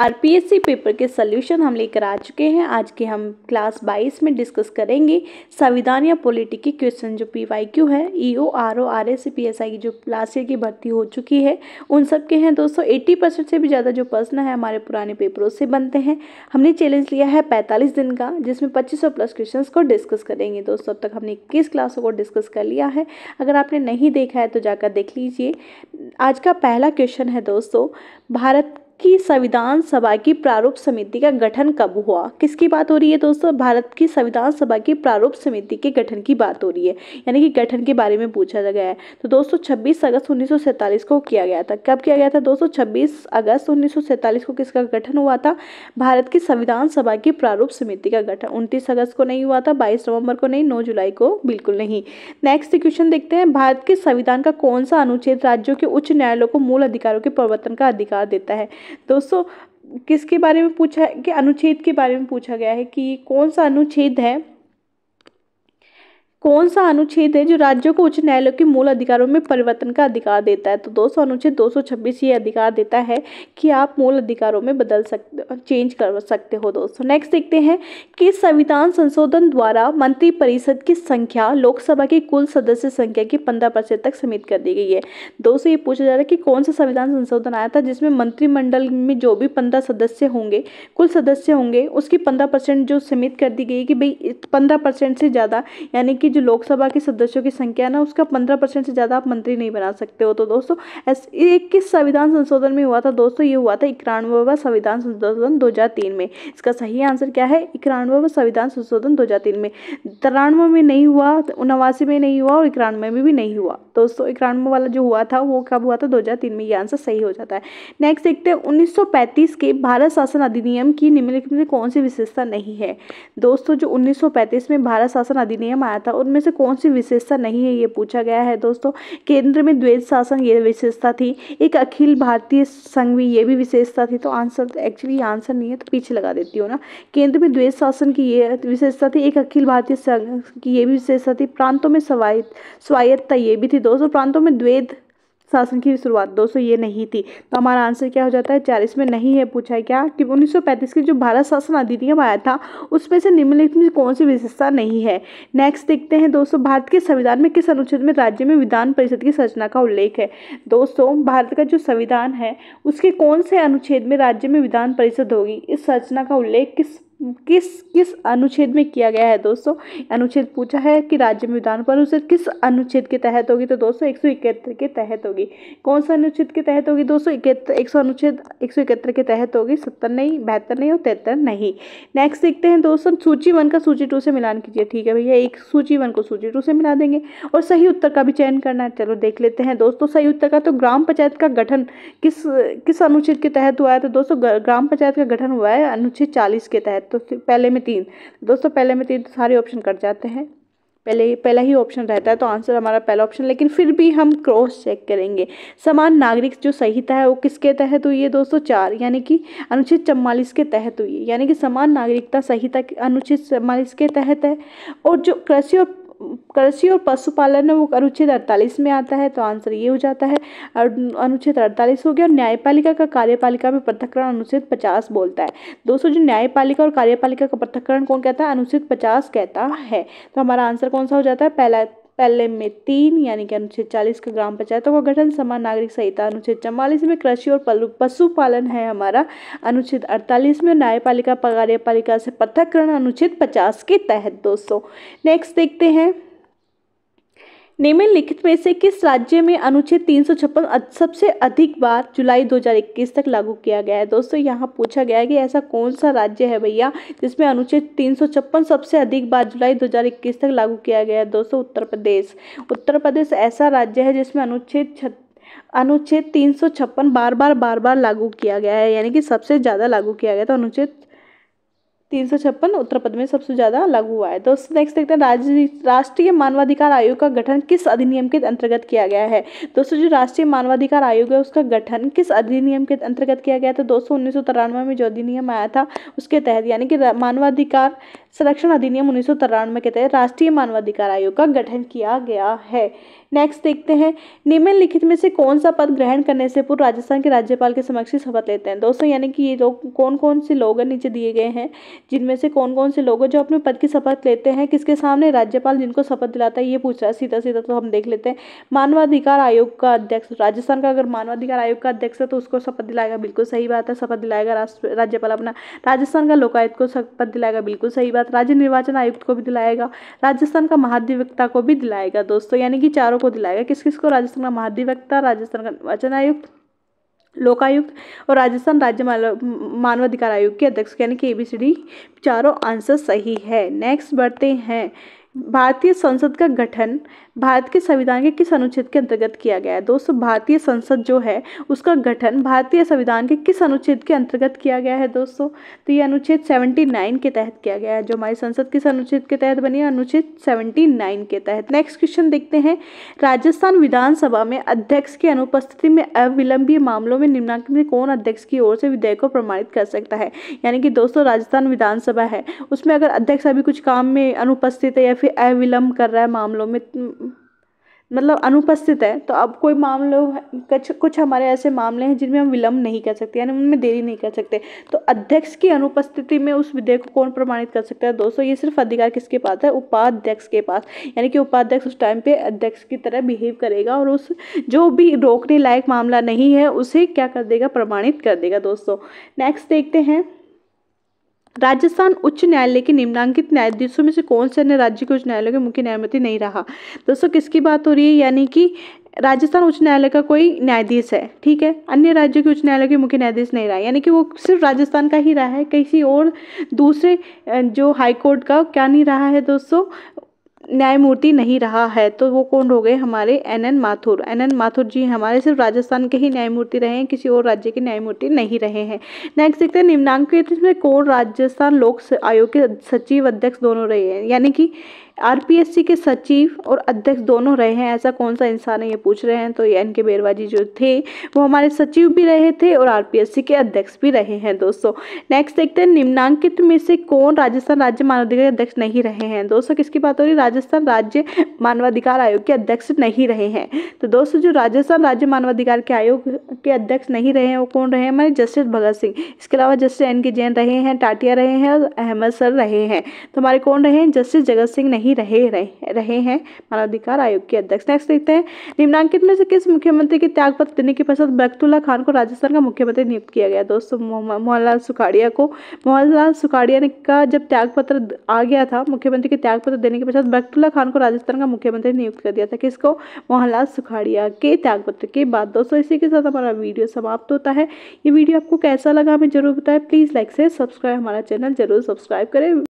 RPSC paper के solution हम लेकर आ चुके हैं आज के हम क्लास 22 में डिस्कस करेंगे संविधान या पॉलिटी के क्वेश्चन जो पीवाईक्यू है ईओ आरओ एस पीएसआई की जो लास्ट ईयर की भर्ती हो चुकी है उन सब के हैं दोस्तों 80 परसेंट से भी ज़्यादा जो प्रश्न है हमारे पुराने पेपरों से बनते हैं हमने चैलेंज लिया है पैंतालीस दिन का जिसमें पच्चीस प्लस क्वेश्चन को डिस्कस करेंगे दोस्तों अब तक हमने इक्कीस क्लासों को डिस्कस कर लिया है अगर आपने नहीं देखा है तो जाकर देख लीजिए आज का पहला क्वेश्चन है दोस्तों भारत की संविधान सभा की प्रारूप समिति का गठन कब हुआ किसकी बात हो रही है दोस्तों भारत की संविधान सभा की प्रारूप समिति के गठन की बात हो रही है यानी कि गठन के बारे में पूछा गया है तो दोस्तों 26 अगस्त उन्नीस को किया गया था कब किया गया था दोस्तों 26 अगस्त उन्नीस को किसका गठन हुआ था भारत की संविधान सभा की प्रारूप समिति का गठन उनतीस अगस्त को नहीं हुआ था बाईस नवम्बर को नहीं नौ जुलाई को बिल्कुल नहीं नेक्स्ट क्वेश्चन देखते हैं भारत के संविधान का कौन सा अनुच्छेद राज्यों के उच्च न्यायालयों को मूल अधिकारों के प्रवर्तन का अधिकार देता है दोस्तों किसके बारे में पूछा है कि अनुच्छेद के बारे में पूछा गया है कि कौन सा अनुच्छेद है कौन सा अनुच्छेद है जो राज्यों को उच्च न्यायालय के मूल अधिकारों में परिवर्तन का अधिकार देता है तो दो सौ अनुच्छेद दो सौ छब्बीस ये अधिकार देता है कि आप मूल अधिकारों में बदल सकते चेंज कर सकते हो दोस्तों नेक्स्ट देखते हैं कि संविधान संशोधन द्वारा मंत्रिपरिषद की संख्या लोकसभा की कुल सदस्य संख्या की पंद्रह परसेंट तक सीमित कर दी गई है दोस्तों ये पूछा जा रहा है कि कौन सा संविधान संशोधन आया था जिसमें मंत्रिमंडल में जो भी पंद्रह सदस्य होंगे कुल सदस्य होंगे उसकी पंद्रह जो सीमित कर दी गई कि भाई पंद्रह से ज़्यादा यानी कि जो लोकसभा के सदस्यों की संख्या है ना उसका पंद्रह परसेंट से ज़्यादा आप मंत्री नहीं बना सकते हो तो दोस्तों इक्कीस संविधान संशोधन में हुआ था दोस्तों ये हुआ था इक्यानवेवा संविधान संशोधन दो में इसका सही आंसर क्या है इक्यानवेवा संविधान संशोधन दो में तिरानवे में नहीं हुआ उनवासी में नहीं हुआ और इक्यानवे में भी नहीं हुआ दोस्तों इक्यानवे वाला जो हुआ था वो कब हुआ था दो में ये आंसर सही हो जाता है नेक्स्ट देखते हैं उन्नीस के भारत शासन अधिनियम की निम्नलिखित में कौन सी विशेषता नहीं है दोस्तों जो 1935 में भारत शासन अधिनियम आया था और उनमें से कौन सी विशेषता नहीं है ये पूछा गया है दोस्तों केंद्र में द्वैत शासन ये विशेषता थी एक अखिल भारतीय संघ भी ये भी विशेषता थी तो आंसर एक्चुअली आंसर नहीं है तो पीछे लगा देती हूँ ना केंद्र में द्वैत शासन की ये विशेषता थी एक अखिल भारतीय संघ की ये भी विशेषता थी प्रांतों में स्वायत्त स्वायत्तता ये भी थी दोस्तों प्रांतों में द्वैत शासन की शुरुआत दोस्तों ये नहीं थी तो हमारा आंसर क्या हो जाता है चालीस में नहीं है पूछा है क्या कि 1935 के जो भारत शासन अधिनियम आया था उसमें से निम्नलिखित में कौन सी विशेषता नहीं है नेक्स्ट देखते हैं दोस्तों भारत के संविधान में किस अनुच्छेद में राज्य में विधान परिषद की संरचना का उल्लेख है दोस्तों भारत का जो संविधान है उसके कौन से अनुच्छेद में राज्य में विधान परिषद होगी इस संरचना का उल्लेख किस किस किस अनुच्छेद में किया गया है दोस्तों अनुच्छेद पूछा है कि राज्य में विधान परिषद किस अनुच्छेद के तहत होगी तो दोस्तों एक सौ इकहत्तर के तहत होगी कौन सा अनुच्छेद के तहत होगी दोस्तों इकहत्तर एक सौ अनुच्छेद एक सौ इकहत्तर के तहत होगी सत्तर नहीं बहत्तर नहीं और तिहत्तर नहीं नेक्स्ट देखते हैं दोस्तों सूची वन का सूची टू से मिलान कीजिए ठीक है भैया एक सूची वन को सूची टू से मिला देंगे और सही उत्तर का भी चयन करना है चलो देख लेते हैं दोस्तों सही उत्तर का तो ग्राम पंचायत का गठन किस किस अनुच्छेद के तहत हुआ है तो दोस्तों ग्राम पंचायत का गठन हुआ है अनुच्छेद चालीस के तहत तो पहले में तीन दोस्तों पहले में तीन तो सारे ऑप्शन कट जाते हैं पहले पहला ही ऑप्शन रहता है तो आंसर हमारा पहला ऑप्शन लेकिन फिर भी हम क्रॉस चेक करेंगे समान नागरिक जो संहिता है वो किसके तहत हुई है दोस्तों चार यानी कि अनुच्छेद चम्वालीस के तहत हुई है यानी कि समान नागरिकता संहिता अनुच्छेद चम्वालीस के तहत है और जो कृषि और कृषि और पशुपालन है वो अनुच्छेद अड़तालीस में आता है तो आंसर ये हो जाता है अनुच्छेद अड़तालीस हो गया और न्यायपालिका का कार्यपालिका में पृथककरण अनुच्छेद पचास बोलता है दोस्तों जो न्यायपालिका और कार्यपालिका का पृथककरण कौन कहता है अनुच्छेद पचास कहता है तो हमारा आंसर कौन सा हो जाता है पहला पहले में तीन यानी कि अनुच्छेद चालीस का ग्राम पंचायतों का गठन समान नागरिक संहिता अनुच्छेद चवालीस में कृषि और पशुपालन है हमारा अनुच्छेद अड़तालीस में न्यायपालिका कार्यपालिका से पृथककरण अनुच्छेद पचास के तहत दोस्तों नेक्स्ट देखते हैं निम्नलिखित में से किस राज्य में अनुच्छेद तीन सौ छप्पन सबसे अधिक बार जुलाई 2021 तक लागू किया गया है दोस्तों यहाँ पूछा गया है कि ऐसा कौन सा राज्य है भैया जिसमें अनुच्छेद तीन सौ छप्पन सबसे अधिक बार जुलाई 2021 तक लागू किया गया है दोस्तों उत्तर प्रदेश उत्तर प्रदेश ऐसा राज्य है जिसमें अनुच्छेद अनुच्छेद तीन बार बार बार बार लागू किया गया है यानी कि सबसे ज़्यादा लागू किया गया था तो अनुच्छेद तीन सौ छप्पन उत्तर पद में सबसे ज़्यादा लागू हुआ है दोस्तों नेक्स्ट देखते हैं राज्य राष्ट्रीय मानवाधिकार आयोग का गठन किस अधिनियम के अंतर्गत किया गया है दोस्तों जो राष्ट्रीय मानवाधिकार आयोग है उसका गठन किस अधिनियम के अंतर्गत किया गया था दोस्तों उन्नीस में जो अधिनियम आया था उसके तहत यानी कि मानवाधिकार संरक्षण अधिनियम उन्नीस के तहत राष्ट्रीय मानवाधिकार आयोग का गठन किया गया है नेक्स्ट देखते हैं निम्नलिखित में से कौन सा पद ग्रहण करने से पूर्व राजस्थान के राज्यपाल के समक्ष शपथ लेते हैं दोस्तों यानी कि ये लोग कौन कौन से लोग नीचे दिए गए हैं जिनमें से कौन कौन से लोग जो अपने पद की शपथ लेते हैं किसके सामने राज्यपाल जिनको शपथ दिलाता है ये पूछ रहा है सीधा सीधा तो हम देख लेते हैं मानवाधिकार आयोग का अध्यक्ष राजस्थान का अगर मानवाधिकार आयोग का अध्यक्ष है तो उसको शपथ दिलाएगा बिल्कुल सही बात है शपथ दिलाएगा राज्यपाल अपना राजस्थान का लोकायुक्त को शपथ दिलाएगा बिल्कुल सही बात राज्य निर्वाचन आयुक्त को भी दिलाएगा राजस्थान का महाधिवक्ता को भी दिलाएगा दोस्तों यानी कि चारों को दिलाया किस किस को राजस्थान का महाधिवक्ता राजस्थान का निर्वाचन आयुक्त लोकायुक्त और राजस्थान राज्य मानवाधिकार आयोग के अध्यक्ष यानी कि एबीसीडी चारों आंसर सही है नेक्स्ट बढ़ते हैं भारतीय संसद का गठन भारत के संविधान के किस अनुच्छेद के अंतर्गत किया गया है दोस्तों भारतीय संसद जो है उसका गठन भारतीय संविधान के किस अनुच्छेद के अंतर्गत किया गया है दोस्तों तो ये अनुच्छेद 79 के तहत किया गया है जो हमारी संसद किस अनुच्छेद के तहत बनी है अनुच्छेद 79 के तहत नेक्स्ट क्वेश्चन देखते हैं राजस्थान विधानसभा में अध्यक्ष की अनुपस्थिति में अविलंबीय मामलों में निम्नांकित कौन अध्यक्ष की ओर से विधेयक को प्रमाणित कर सकता है यानी कि दोस्तों राजस्थान विधानसभा है उसमें अगर अध्यक्ष अभी कुछ काम में अनुपस्थित है या फिर काफ़ी अविलंब कर रहा है मामलों में मतलब अनुपस्थित है तो अब कोई मामलों कुछ कुछ हमारे ऐसे मामले हैं जिनमें हम विलंब नहीं कर सकते यानी उनमें देरी नहीं कर सकते तो अध्यक्ष की अनुपस्थिति में उस विधेयक को कौन प्रमाणित कर सकता है दोस्तों ये सिर्फ अधिकार किसके पास है उपाध्यक्ष के पास यानी कि उपाध्यक्ष उस टाइम पे अध्यक्ष की तरह बिहेव करेगा और उस जो भी रोकने लायक मामला नहीं है उसे क्या कर देगा प्रमाणित कर देगा दोस्तों नेक्स्ट देखते हैं राजस्थान उच्च न्यायालय के निम्नांकित न्यायाधीशों में से कौन से अन्य राज्य के उच्च न्यायालय के मुख्य न्यायमूर्ति नहीं रहा दोस्तों किसकी बात हो रही है यानी कि राजस्थान उच्च न्यायालय का कोई न्यायाधीश है ठीक है अन्य राज्यों के उच्च न्यायालय के मुख्य न्यायाधीश नहीं रहा यानी कि वो सिर्फ राजस्थान का ही रहा है किसी और दूसरे जो हाई कोर्ट का क्या नहीं रहा है दोस्तों न्यायमूर्ति नहीं रहा है तो वो कौन हो गए हमारे N N Mathur N N Mathur ji हमारे सिर्फ राजस्थान के ही न्यायमूर्ति रहे हैं किसी और राज्य के न्यायमूर्ति नहीं रहे हैं नेक्स्ट देखते हैं निम्नांकित में कौन राजस्थान लोक आयोग के सचिव अध्यक्ष दोनों रहे हैं यानी कि आरपीएससी के सचिव और अध्यक्ष दोनों रहे हैं ऐसा कौन सा इंसान है ये पूछ रहे हैं तो ये एन के बेरवाजी जो थे वो हमारे सचिव भी रहे थे और आरपीएससी के अध्यक्ष भी रहे हैं दोस्तों नेक्स्ट देखते हैं निम्नांकित में से कौन राजस्थान राज्य मानवाधिकार अध्यक्ष नहीं रहे हैं दोस्तों किसकी बात हो रही है राजस्थान राज्य मानवाधिकार आयोग के अध्यक्ष नहीं रहे हैं तो दोस्तों जो राजस्थान राज्य मानवाधिकार के आयोग के अध्यक्ष नहीं रहे हैं वो कौन रहे हैं हमारे जस्टिस भगत सिंह इसके अलावा जस्टिस एन के जैन रहे हैं टाटिया रहे हैं और अहमद सर रहे हैं तो हमारे कौन रहे हैं जस्टिस जगत सिंह नहीं रहे रहे, हैं मानवाधिकार आयोग के अध्यक्ष नेक्स्ट देखते हैं निम्नांकित में से किस मुख्यमंत्री के त्यागपत्र देने के पश्चात बैक्तुल्ला खान को राजस्थान का मुख्यमंत्री नियुक्त किया गया दोस्तों मोहनलाल सुखाड़िया को मोहनलाल सुखाड़िया ने का जब त्यागपत्र आ गया था मुख्यमंत्री के त्यागपत्र देने के पश्चात अशफाकतुल्ला खान को राजस्थान का मुख्यमंत्री नियुक्त कर दिया था किसको मोहनलाल सुखाड़िया के त्यागपत्र के बाद दोस्तों इसी के साथ हमारा वीडियो समाप्त होता है ये वीडियो आपको कैसा लगा हमें जरूर बताएं प्लीज़ लाइक से सब्सक्राइब हमारा चैनल जरूर सब्सक्राइब करें